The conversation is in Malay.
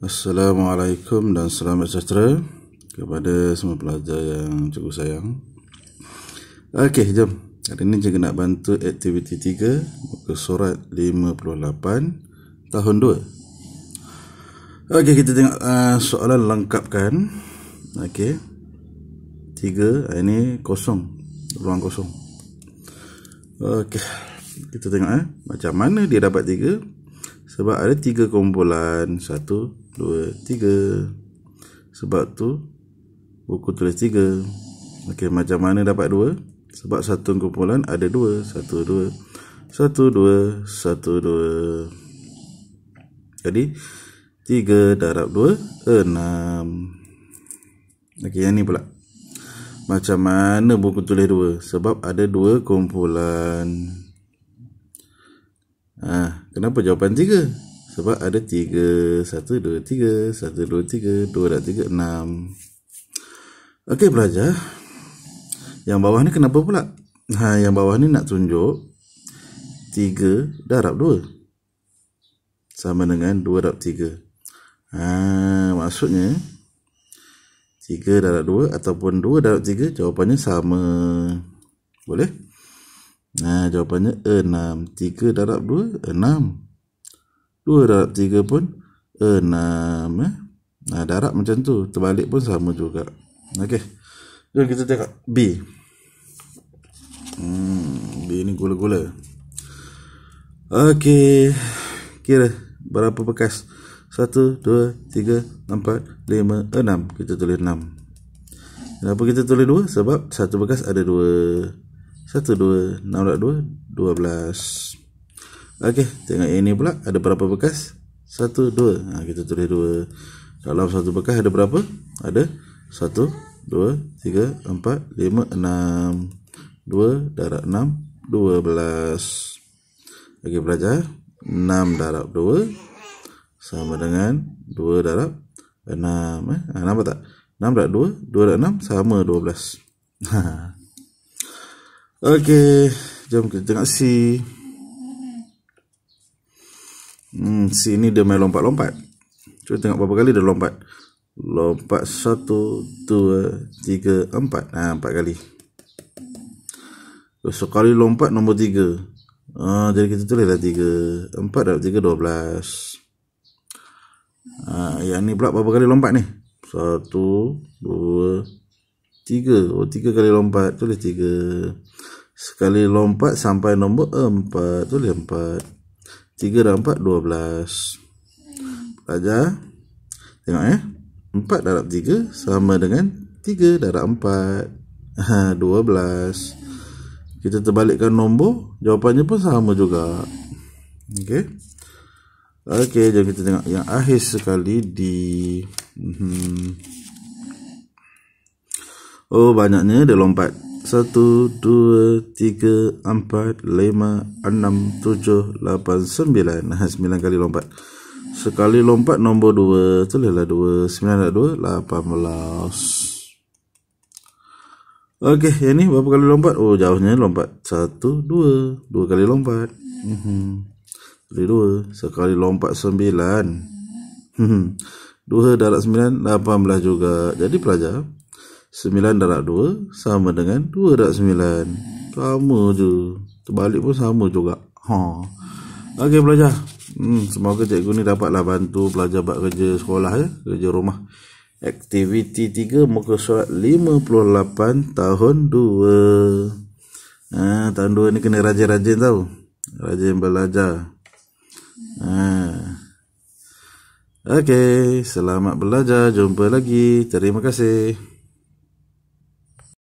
Assalamualaikum dan selamat sejahtera kepada semua pelajar yang cukup sayang. Okey, jom. Hari ini cikgu nak bantu aktiviti 3 muka surat 58 tahun 2. Okey, kita tengok uh, soalan lengkapkan. Okey. 3, ah, ini kosong. Ruang kosong. Okey. Kita tengok eh macam mana dia dapat 3. Sebab ada tiga kumpulan Satu, dua, tiga Sebab tu Buku tulis tiga Okey, macam mana dapat dua? Sebab satu kumpulan ada dua Satu, dua Satu, dua Satu, dua Jadi Tiga darab dua Enam Okey, yang ni pula Macam mana buku tulis dua? Sebab ada dua kumpulan Kumpulan Kenapa jawapan tiga? Sebab ada tiga satu dua tiga satu dua tiga dua 2, tiga enam. Okey pelajar Yang bawah ni kenapa pula? Ha, yang bawah ni nak tunjuk tiga darab dua Sama dengan dua darab tiga. ha, Maksudnya tiga darab dua ataupun dua darab tiga jawapannya sama Boleh? Boleh? Nah, jawapannya 6. 3 darab 2, 6. 2 darab 3 pun 6. Eh? Nah, darab macam tu. Terbalik pun sama juga. Okey. Jom kita tengok B. Hmm, B ni gula-gula. Okey. Kira berapa bekas? 1, 2, 3, 4, 5, 6. Kita tulis 6. Kenapa kita tulis 2? Sebab satu bekas ada 2 satu dua dua dua enam belas Okey, tengok yang ini pula ada berapa bekas? satu dua Ha, kita tulis dua Dalam satu bekas ada berapa? Ada satu dua tiga empat lima enam dua darab enam dua belas Okey, belajar. enam darab dua sama dengan dua darab enam eh. Ha, nampak tak? 6 darab 2, 2 darab 6 sama 12. Ha. Okey, jom kita tengok si. Hmm, si ni dia main lompat-lompat. Cuba tengok berapa kali dia lompat. Lompat satu, dua, tiga, empat. Ah, ha, 4 kali. Sekali lompat nombor tiga. Ah, ha, jadi kita tulislah 3. 4 dapat 3 12. Ah, ha, yang ni pula berapa kali lompat ni? Satu, dua tiga oh tiga kali lompat tulis tiga sekali lompat sampai nombor empat tulis empat tiga dan empat dua belas pelajar tengok ya empat darab tiga sama dengan tiga darab empat dua belas kita terbalikkan nombor jawapannya pun sama juga ok ok jom kita tengok yang akhir sekali di hmm, Oh banyaknya dia lompat satu, dua, tiga, empat, lima, enam, tujuh, lapan, sembilan. Nah sembilan kali lompat Sekali lompat nombor dua 2 Tolehlah 2, 9 2, 18 Okey yang ni berapa kali lompat Oh jauhnya lompat satu, dua, dua kali lompat Tolehlah mm Sekali lompat sembilan. Mhm. Dua darat sembilan, lapan belas juga. Jadi pelajar, 9 darab 2 sama dengan 2 darab 9 sama je terbalik pun sama juga ha. ok belajar hmm, semoga cikgu ni dapatlah bantu pelajar buat kerja sekolah ya kerja rumah aktiviti 3 muka surat 58 tahun 2 ha, tahun 2 ni kena rajin-rajin tau rajin belajar ha. ok selamat belajar jumpa lagi terima kasih